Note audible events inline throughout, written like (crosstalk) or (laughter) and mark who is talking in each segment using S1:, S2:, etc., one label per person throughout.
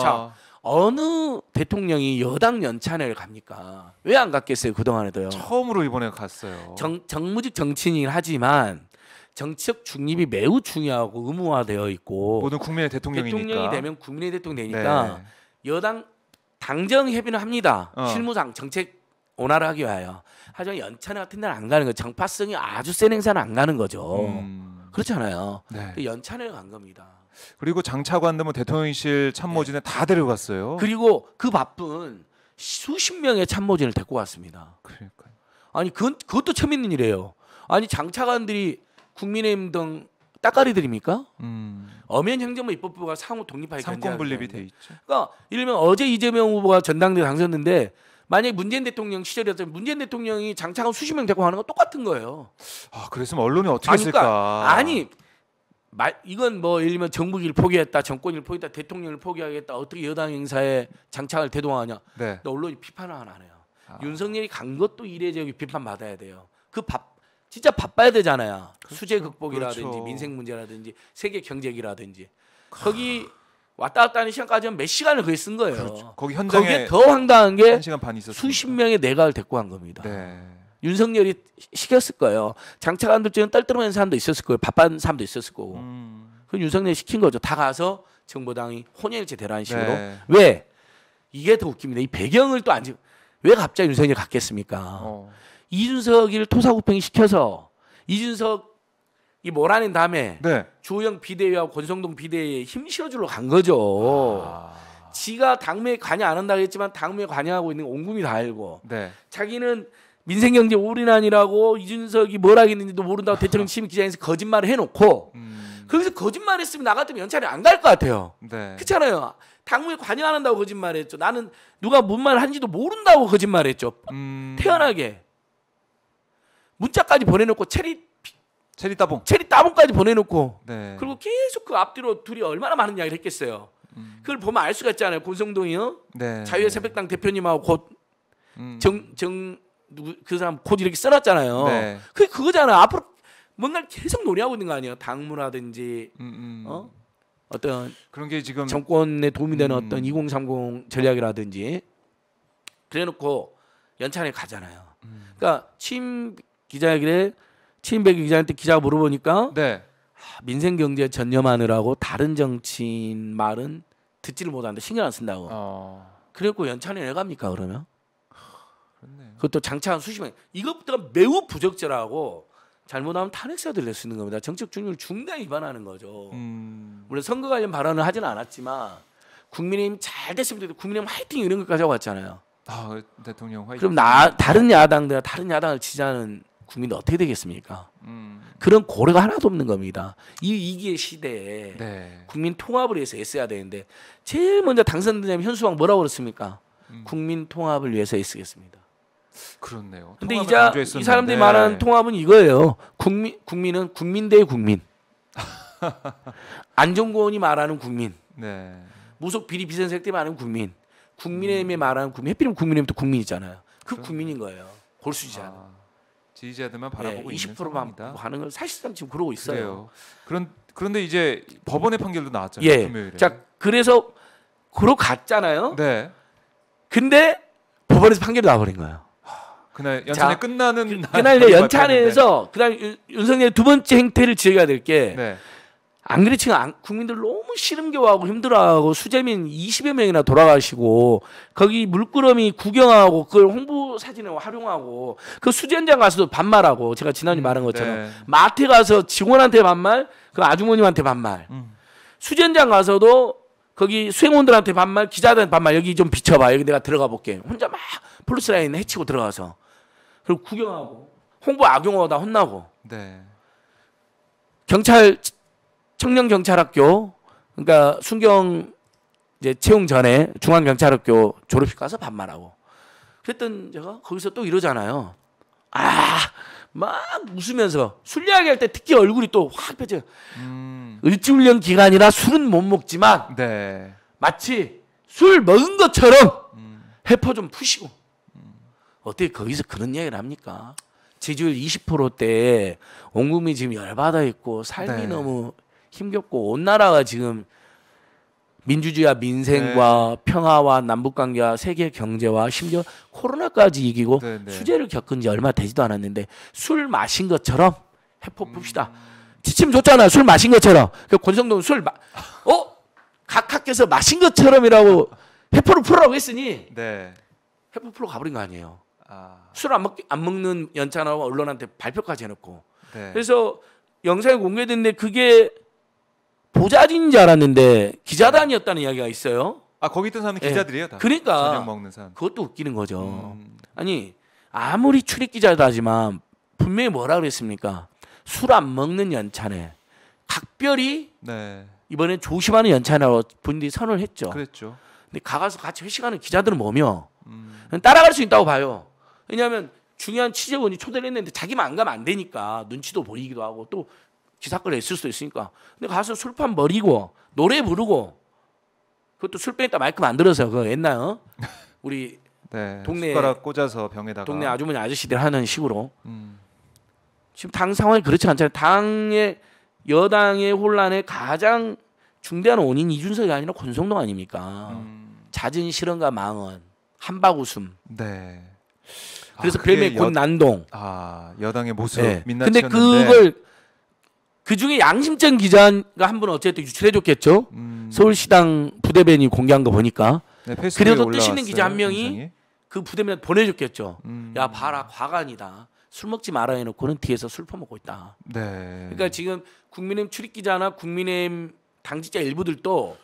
S1: 자 어.
S2: 어느 대통령이 여당 연찬회를 갑니까? 왜 안 갔겠어요 그 동안에도요. 처음으로 이번에 갔어요. 정, 정무직 정치인이긴 하지만 정치적 중립이 매우 중요하고 의무화되어 있고 모든 국민의 대통령이니까 대통령이 되면 국민의 대통령 네. 되니까 네. 여당 당정 협의는 합니다. 어. 실무상 정책 원활을 하기 위하여 하지만 연찬회 같은 날안 가는 거 정파성이 아주 센 행사는 안 가는 거죠. 음. 그렇잖아요. 네. 그 연찬회를 간 겁니다. 그리고 장차관도 뭐 대통령실 참모진에 네. 다 데려갔어요. 그리고 그 바쁜 수십 명의 참모진을 데리고 갔습니다. 그러니까 아니 그건 그것도 처음 있는 일이에요. 아니 장차관들이 국민의힘 등 따까리들입니까? 음. 엄연 행정부 입법부가 상호 독립하게 삼권 분립이 돼 있죠. 그러니까 일면 어제 이재명 후보가 전당대회 당선는데만약 문재인 대통령 시절이었다면 문재인 대통령이 장차관 수십 명 데리고 하는 건 똑같은 거예요. 아, 그랬으 언론이 어떻게 아니, 까 그러니까 했을까? 아니 이건 뭐 예를 들면 정부기를 포기했다, 정권을 포기했다, 대통령을 포기하겠다. 어떻게 여당 행사에 장착을 대동하냐. 네. 근데 언론이 비판을 안 하네요. 아. 윤석열이 간 것도 이례적인 비판 받아야 돼요. 그 밥 진짜 바빠야 되잖아요. 그렇죠. 수재 극복이라든지 그렇죠. 민생 문제라든지 세계 경제기라든지 그... 거기 왔다 갔다 하는 시간까지 몇 시간을 거기 쓴 거예요. 그렇죠. 거기 현장에 거기에 더 황당한 게 수십 명의 내각을 데리고 간 겁니다. 네. 윤석열이 시켰을 거예요. 장차가 안될지 떨떠름한 사람도 있었을 거예요. 바쁜 사람도 있었을 거고. 음. 그 윤석열이 시킨 거죠. 다 가서 정보당이 혼혈일체대란 식으로. 네. 왜? 이게 더 웃깁니다. 이 배경을 또 안, 지금 왜 갑자기 윤석열이 갔겠습니까? 어. 이준석이를 토사구팽이 시켜서 이준석이 몰아낸 다음에 네. 주호영 비대위와 권성동 비대위에 힘 실어주러 간 거죠. 아. 지가 당매에 관여 안 한다고 했지만 당매에 관여하고 있는 온금이다 알고 네. 자기는 민생경제 올인안이라고 이준석이 뭘 하겠는지도 모른다고 대통령 (laughs) 취임 기자회에서 거짓말을 해놓고 음. 거기서 거짓말했으면 나 같으면 연차를 안 갈 것 같아요. 네. 그렇잖아요. 당무에 관여 안 한다고 거짓말했죠. 나는 누가 뭔말을 한지도 모른다고 거짓말했죠. 음. 태연하게 문자까지 보내놓고 체리 체리 따봉 체리 따봉까지 보내놓고 네. 그리고 계속 그 앞뒤로 둘이 얼마나 많은 이야기를 했겠어요. 음. 그걸 보면 알 수가 있잖아요. 권성동이요. 어? 네. 자유의 새벽당 대표님하고 곧 정정 음. 누구 그 사람 코드 이렇게 써놨잖아요. 네. 그게 그거잖아. 앞으로 뭔가 계속 노래하고 있는 거 아니에요? 당무라든지 음, 음, 음. 어? 어떤 그런 게 지금 정권에 도움이 되는 음. 어떤 2030 전략이라든지 그래놓고 연찬에 가잖아요. 음. 그러니까 취임 기자에게 취임백 기자한테 기자 물어보니까 네. 아, 민생 경제 전념하느라고 다른 정치인 말은 듣지를 못한다. 신경 안 쓴다고. 어. 그래갖고 연찬에 왜 갑니까 그러면? 그것도 장차 한 수십 명. 이것부터가 매우 부적절하고 잘못하면 탄핵사도 낼수 있는 겁니다. 정책 중립을 중단히 위반하는 거죠. 음. 물론 선거 관련 발언을 하지는 않았지만 국민의힘 잘 됐으면 좋겠 국민의힘 화이팅 이런 것까지 하고 왔잖아요. 아, 대통령 화이팅. 그럼 나 다른 야당들 다른 야당을 지지하는 국민이 어떻게 되겠습니까? 음. 그런 고려가 하나도 없는 겁니다. 이 위기의 시대에 네. 국민 통합을 위해서 애써야 되는데 제일 먼저 당선되면 현수막 뭐라고 그랬습니까? 음. 국민 통합을 위해서 애쓰겠습니다. 그렇네요. 근데 이자 이 사람들이 말하는 통합은 이거예요. 국민 국민은 국민 대 국민. (laughs) 안정권이 말하는 국민. 네. 무속 비리 비선색대 말하는 국민. 국민의힘에 음. 말하는 국민. 해필면 국민의힘도 국민이잖아요. 그그렇 국민인 거예요. 골수지 않아. 지지자들만 네, 바라보고 네, 20%만 하는 걸 사실상 지금 그러고 있어요. 그래요. 그런 그런데 이제 법원의 판결도 나왔잖아요. 예. 금요일에. 자 그래서 그러 갔잖아요. 네. 근데 법원에서 판결이 나버린 거예요. 그날 연찬이 자, 끝나는 날 그날 연찬에서 그날 윤석열 두 번째 행태를 지어야 될 게안 네. 그래 지금 안, 국민들 너무 싫름겨워하고 힘들어하고 수재민 20여 명이나 돌아가시고 거기 물끄러미 구경하고 그걸 홍보 사진에 활용하고 그 수재현장 가서도 반말하고 제가 지난주 음, 말한 것처럼 네. 마트 가서 직원한테 반말 그 아주머님한테 반말 음. 수재현장 가서도 거기 수행원들한테 반말, 기자들한테 반말 여기 좀 비춰봐. 여기 내가 들어가 볼게. 혼자 막 플러스 라인 해치고 들어가서 그리고 구경하고 홍보 악용하다 혼나고. 네. 경찰 청년 경찰학교 그러니까 순경 이제 채용 전에 중앙 경찰학교 졸업식 가서 반말하고. 그랬던 제가 거기서 또 이러잖아요. 아, 막 웃으면서 술 이야기할 때 특히 얼굴이 또 확 펴져. 음. 을지훈련 기간이라 술은 못 먹지만 네. 마치 술 먹은 것처럼 음. 해퍼 좀 푸시고 어떻게 거기서 그런 이야기를 합니까? 지지율 20%대에 온 국민이 지금 열받아 있고 삶이 네. 너무 힘겹고 온 나라가 지금 민주주의와 민생과 네. 평화와 남북관계와 세계 경제와 심지어 코로나까지 이기고 네, 네. 수재를 겪은 지 얼마 되지도 않았는데 술 마신 것처럼 해포 풉시다. 음. 지침 줬잖아. 술 마신 것처럼. 그 권성동 술 마, 어? 각 학께서 마신 것처럼이라고 해포를 풀라고 했으니 네. 해포 풀러 가버린 거 아니에요. 아. 술안 먹, 는 연차나와 언론한테 발표까지 해놓고. 네. 그래서 영상이 공개됐는데 그게 보좌진인 줄 알았는데 기자단이었다는 이야기가 있어요. 아 거기 있던 사람은 예. 기자들이에요 다. 그러니까 저녁 먹는 사람. 그것도 웃기는 거죠. 음. 아니 아무리 출입 기자다지만 분명히 뭐라 그랬습니까? 술 안 먹는 연차네. 각별히 네. 이번에 조심하는 연차라고 분들이 선언을 했죠. 그랬죠. 근데 가가서 같이 회식하는 기자들은 뭐며 음. 따라갈 수 있다고 봐요. 왜냐하면 중요한 취재원이 초대를 했는데 자기만 안 가면 안 되니까 눈치도 보이기도 하고 또 기사거리 있을 수도 있으니까. 근데 가서 술판 버리고 노래 부르고 그것도 술빼니다 마이크 만들어서 그 옛날 어? 우리 네, 동네 숟가락 꽂아서 병에다가 동네 아주머니 아저씨들 하는 식으로 음. 지금 당 상황이 그렇지 않잖아요. 당의 여당의 혼란의 가장 중대한 원인 이준석이 아니라 권성동 아닙니까? 음. 잦은 실언과 망언, 한바구음 네. 그래서 아, 별명이 그 곧 난동. 아 여당의 모습 네. 근데 그걸 그 중에 양심적인 기자가 한분 어쨌든 유출해줬겠죠. 음... 서울시당 부대변인 공개한 거 보니까. 네, 그래도 뜻 있는 기자 한 명이 굉장히? 그 부대변 인 보내줬겠죠. 음... 야 봐라 과간이다. 술 먹지 말아 해놓고는 뒤에서 술 퍼먹고 있다. 네. 그러니까 지금 국민의힘 출입 기자나 국민의힘 당직자 일부들도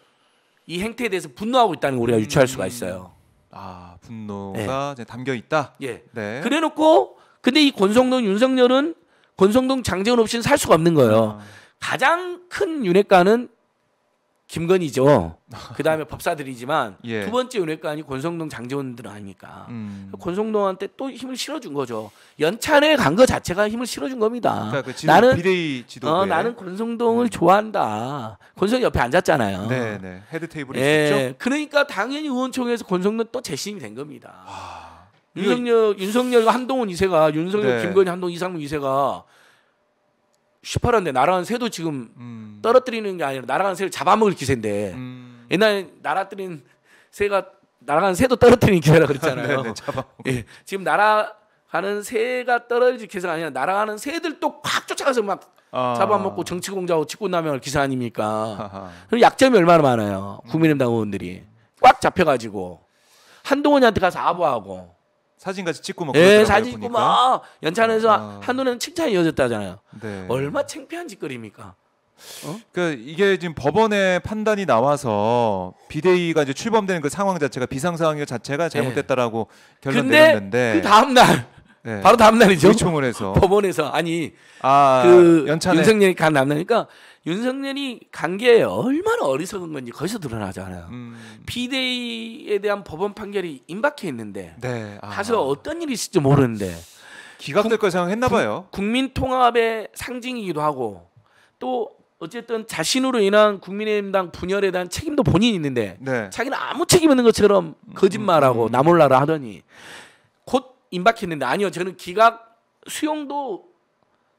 S2: 이 행태에 대해서 분노하고 있다는 걸 우리가 음. 유추할 수가 있어요. 아 분노가 네. 담겨 있다. 예. 네. 그래놓고 근데 이 권성동 윤석열은 권성동 장재훈 없이는 살 수가 없는 거예요. 아. 가장 큰 윤핵관은 김건희죠. 어. 그 다음에 법사들이지만 예. 두 번째 윤핵관이 권성동 장재원들 아니까 음. 권성동한테 또 힘을 실어준 거죠. 연찬에 간거 자체가 힘을 실어준 겁니다. 그러니까 그 나는 비대위 지도 어, 나는 권성동을 음. 좋아한다. 권성 옆에 앉았잖아요. 네, 네. 헤드 테이블이 예. 있죠. 그러니까 당연히 의원총회에서 권성동 또 재신이 된 겁니다. 와. 아. 윤석열, 이거... 윤석열 한동훈 이세가 윤석열, 네. 김건희, 한동훈, 이상민 이세가 슈퍼런데 날아가는 새도 지금 음. 떨어뜨리는 게 아니라 날아가는 새를 잡아먹을 기세인데 음. 옛날에 날아뜨린 새가 날아가는 새도 떨어뜨리는 기세라 그랬잖아요. 네네, (laughs) 네, 예, 지금 날아가는 새가 떨어질 기세가 아니라 날아가는 새들도 확 쫓아가서 막 아. 잡아먹고 정치공작하고 직군남용을 기사 아닙니까? 그리고 약점이 얼마나 많아요. 국민의힘 당원들이 꽉 잡혀가지고 한동훈이한테 가서 아부하고 사진까지 찍고 막 예, 사진 찍고 막 연찬에서 아. 한눈에는 칭찬이 이어졌다잖아요. 네. 얼마 창피한 짓거리입니까? 어? 그 이게 지금 법원의 판단이 나와서 비대위가 이제 출범되는 그 상황 자체가 비상 상황 자체가 예. 잘못됐다라고 예. 결론 내렸는데 그 다음 날 네. 바로 다음 날이죠. 총을 해서 법원에서 아니 아, 그연찬 윤석열이 간 다음 니까 윤석열이 관계에 얼마나 어리석은 건지 거기서 드러나잖아요. 음. 비대위에 대한 법원 판결이 임박해 있는데 네. 아. 다시 어떤 일이 있을지 모르는데 기각될 걸 생각했나 봐요. 국민 통합의 상징이기도 하고 또 어쨌든 자신으로 인한 국민의힘당 분열에 대한 책임도 본인이 있는데 네. 자기는 아무 책임 없는 것처럼 음, 음, 거짓말하고 음, 음. 나몰라라 하더니 곧 임박했는데 아니요 저는 기각 수용도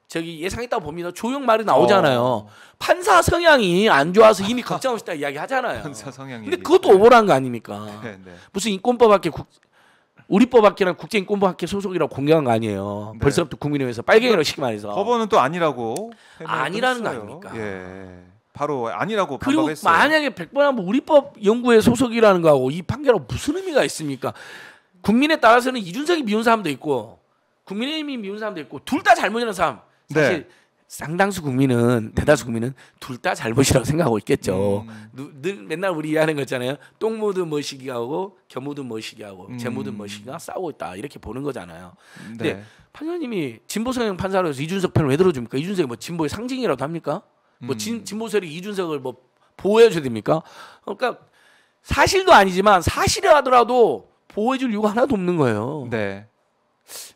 S2: 저기 예상했다고 봅니다. 조용 말이 나오잖아요. 어. 판사 성향이 안 좋아서 이미 (laughs) 걱정하고 싶다 이야기 하잖아요. 판사 성향이. 근데 그것도 오버란 거 아닙니까? (laughs) 네, 네. 무슨 인권법학회 국 우리법학회랑 국제인권법학회 소속이라고 공개한 거 아니에요. 네. 벌써부터 국민의회에서 빨갱이로시 쉽게 말해서. 법원은 또 아니라고. 아니라는 거 아닙니까? 예. 바로 아니라고 그리고 반박했어요. 만약에 백번 하면 우리법 연구회 소속이라는 거하고 이 판결하고 무슨 의미가 있습니까? 국민에 따라서는 이준석이 미운 사람도 있고 국민의힘이 미운 사람도 있고 둘 다 잘못이라는 사람 네. 사실 네. 상당수 국민은 대다수 국민은 둘 다 잘못이라고 (laughs) 생각하고 있겠죠. 음. 늘 맨날 우리 하는 거 있잖아요. 똥 묻은 머시기하고 겨 묻은 머시기하고 음. 재 묻은 머시기가 싸우고 있다 이렇게 보는 거잖아요. 음, 네. 근데 판사님이 진보 성향 판사로서 이준석 편을 왜 들어줍니까? 이준석이 뭐 진보의 상징이라도 합니까? 뭐 진, 음. 진보 세력 이준석을 뭐 보호해줘야 됩니까? 그러니까 사실도 아니지만 사실이라도 보호해줄 이유가 하나도 없는 거예요. 네.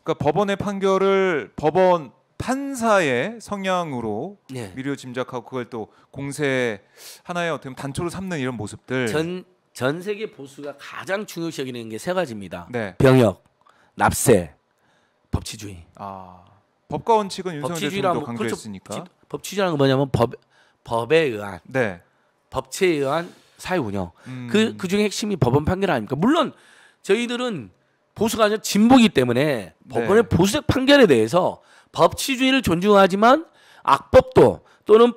S2: 그러니까 법원의 판결을 법원 판사의 성향으로 네. 미리 짐작하고 그걸 또 공세 하나의 어떻게 보면 단초로 삼는 이런 모습들 전, 전 세계 보수가 가장 중요시 여기는 게 세 가지입니다. 네. 병역, 납세, 법치주의. 아, 법과 원칙은 윤석열 정부도 그렇죠. 강조했으니까. 그렇죠, 법치주의라는 건 뭐냐면 법, 법에 의한, 네. 법치에 의한 사회운영. 음. 그, 그 중에 핵심이 법원 판결 아닙니까? 물론 저희들은 보수가 아니라 진보기 때문에 법원의 네. 보수적 판결에 대해서 법치주의를 존중하지만 악법도 또는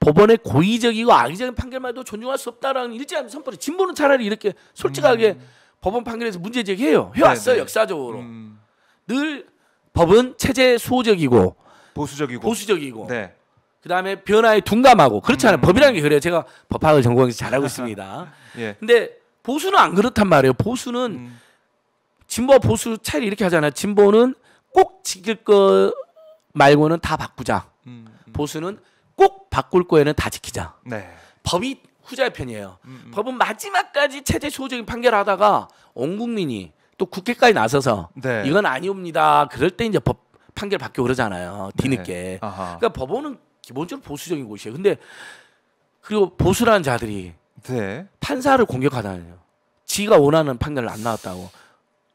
S2: 법원의 고의적이고 악의적인 판결만도 존중할 수 없다라는 일제한 선포를 진보는 차라리 이렇게 솔직하게 음. 법원 판결에서 문제 제기해요. 해왔어요 네네. 네. 역사적으로. 음. 늘 법은 체제 수호적이고 보수적이고 보수적이고. 네. 그다음에 변화에 둔감하고 그렇잖아요. 음. 법이라는 게 그래요. 제가 법학을 전공해서 잘하고 있습니다. (laughs) 예. 근데 보수는 안 그렇단 말이에요. 보수는 음. 진보 보수 차이를 이렇게 하잖아요. 진보는 꼭 지킬 거 말고는 다 바꾸자. 음, 음. 보수는 꼭 바꿀 거에는 다 지키자. 네. 법이 후자의 편이에요. 음, 음. 법은 마지막까지 체제 소호적인 판결하다가 온 국민이 또 국회까지 나서서 네. 이건 아니옵니다. 그럴 때 이제 법 판결 받고 그러잖아요. 네. 뒤늦게. 네. 그러니까 법원은 기본적으로 보수적인 곳이에요. 근데 그리고 보수라는 자들이 네. 판사를 공격하다니요. 지가 원하는 판결을 안 나왔다고.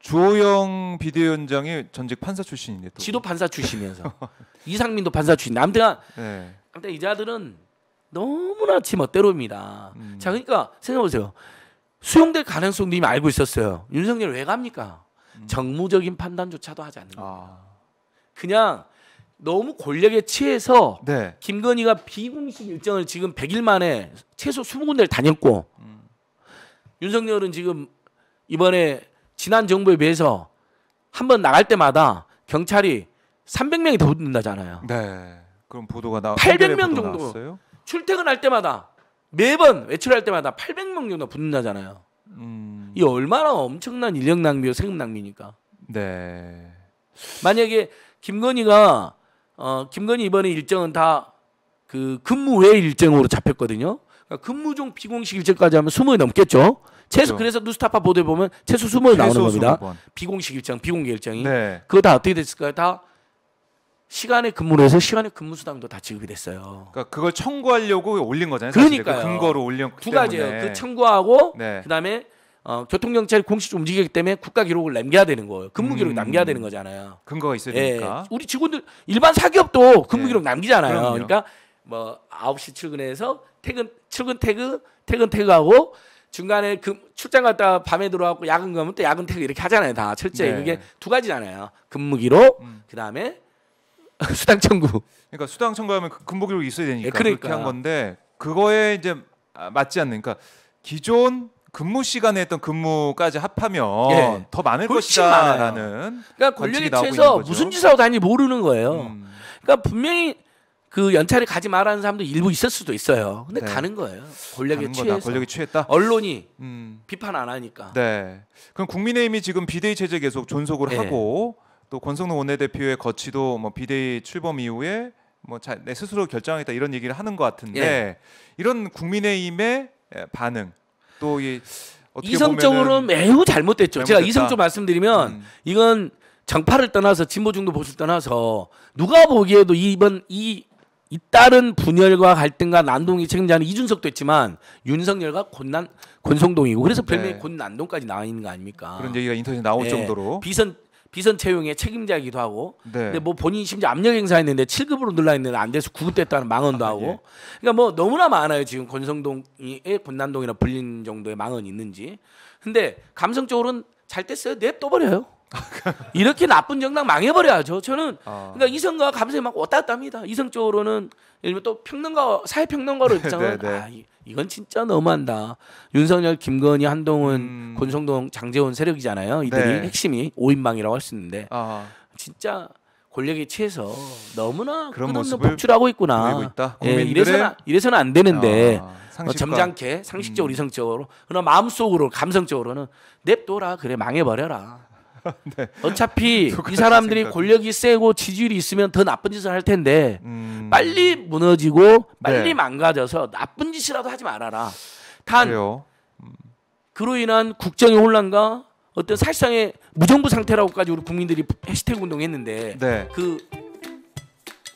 S2: 주호영 비대위원장이 전직 판사 출신인데 또. 지도 판사 출신이면서 (laughs) 이상민도 판사 출신. 아무튼 네. 이 자들은 너무나 지멋대로입니다. 음. 자 그러니까 생각해보세요. 수용될 가능성도 이미 알고 있었어요. 윤석열 왜 갑니까? 음. 정무적인 판단조차도 하지 않는 아. 겁니다. 아. 그냥 너무 권력에 취해서 네. 김건희가 비공식 일정을 지금 100일 만에 최소 20군데를 다녔고 음. 윤석열은 지금 이번에 지난 정부에 비해서 한 번 나갈 때마다 경찰이 300명이 더 붙는다잖아요. 네. 그럼 보도가 나 800명 정도 나왔어요? 출퇴근할 때마다 매번 외출할 때마다 800명 정도 붙는다잖아요. 음... 이 얼마나 엄청난 인력 낭비와 세금 낭비니까. 네. 만약에 김건희가 어 김건희 이번에 일정은 다 그 근무 외 일정으로 잡혔거든요. 그러니까 근무 중 비공식 일정까지 하면 20이 넘겠죠. 최소 그래서 누스타파 보도에 보면 최소 20번 나오는 겁니다. 20번. 비공식 일정, 비공개 일정이 네. 그거 다 어떻게 됐을까요? 다 시간에 근무를 해서 시간에 근무 수당도 다 지급이 됐어요. 그러니까 그걸 청구하려고 올린 거잖아요. 그러니까 그 근거로 올린 두 가지예요. 그 청구하고 네. 그다음에 어, 교통경찰 공식 움직이기 때문에 국가 기록을 남겨야 되는 거예요. 근무 기록을 음, 남겨야 되는 거잖아요. 근거가 있어야 예. 되니까. 우리 직원들 일반 사기업도 근무 네. 기록 남기잖아요. 그럼요. 그러니까 뭐 9시 출근해서 퇴근 출근 퇴근 퇴근 퇴근하고 중간에 그 출장 갔다가 밤에 들어와고 야근 가면 또 야근 퇴근 이렇게 하잖아요. 다 철저히 네. 그게 두 가지잖아요. 근무기로 음. 그다음에 (laughs) 수당 청구. 그러니까 수당 청구하면 그 근무기록이 있어야 되니까 예, 그러니까. 그렇게 한 건데 그거에 이제 아, 맞지 않는 그러니까 기존 근무 시간에 했던 근무까지 합하면 예. 더 많을 것이다라는 그러니까 권력에 취해서 무슨 짓을 하고 다니는지 모르는 거예요. 음. 그러니까 분명히 그 연차를 가지 말라는 사람도 일부 있을 수도 있어요. 근데 네. 가는 거예요. 권력에 취해서. 권력에 취했다. 언론이 음. 비판 안 하니까. 네. 그럼 국민의힘이 지금 비대위 체제 계속 존속을 네. 하고 또 권성동 원내대표의 거치도 뭐 비대위 출범 이후에 뭐내 스스로 결정하겠다 이런 얘기를 하는 것 같은데 네. 이런 국민의힘의 예, 반응 또이 이성적으로는 매우 잘못됐죠. 잘못됐다. 제가 이성적 말씀드리면 음. 이건 정파를 떠나서 진보 중도 보수를 떠나서 누가 보기에도 이번 이 이따른 분열과 갈등과 난동이 책임자는 이준석도 있지만 윤석열과 권난 권성동이고 그래서 별명이 네. 권난동까지 나와 있는 거 아닙니까? 그런 얘기가 인터넷에 나올 네. 정도로 비선 비선 채용의 책임자이기도 하고 네. 근데 뭐 본인이 심지어 압력 행사했는데 7급으로 늘라 있는안 돼서 9급됐다는 망언도 아, 하고 예. 그러니까 뭐 너무나 많아요 지금 권성동이 권난동이나 불린 정도의 망언이 있는지 근데 감성적으로는 잘 됐어요 냅둬버려요 (laughs) 이렇게 나쁜 정당 망해버려야죠. 저는 어. 그러니까 이성과 감성이 막 왔다 갔다 합니다. 이성 쪽으로는 예를 들면 또 평론가 사회평론가로 (laughs) 네, 입장은 네. 아 이, 이건 진짜 너무한다. 윤석열, 김건희, 한동훈, 음. 권성동, 장재원 세력이잖아요. 이들이 네. 핵심이 오인방이라고 할 수 있는데 어. 진짜 권력에 취해서 너무나 그런 모습을 복출하고 있구나. 있다. 예, 이래서는 이래서는 안 되는데 아, 어, 점잖게 상식적으로 음. 이성적으로 그러나 마음속으로 감성적으로는 냅둬라 그래 망해버려라. (laughs) 네. 어차피 이 사람들이 권력이 세고 지지율이 있으면 더 나쁜 짓을 할 텐데 음... 빨리 무너지고 빨리 네. 망가져서 나쁜 짓이라도 하지 말아라. 단그 그로 인한 국정의 혼란과 어떤 사실상의 무정부 상태라고까지 우리 국민들이 해시태그 운동했는데 네. 그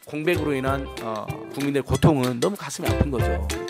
S2: 공백으로 인한 어... 국민들의 고통은 너무 가슴이 아픈 거죠.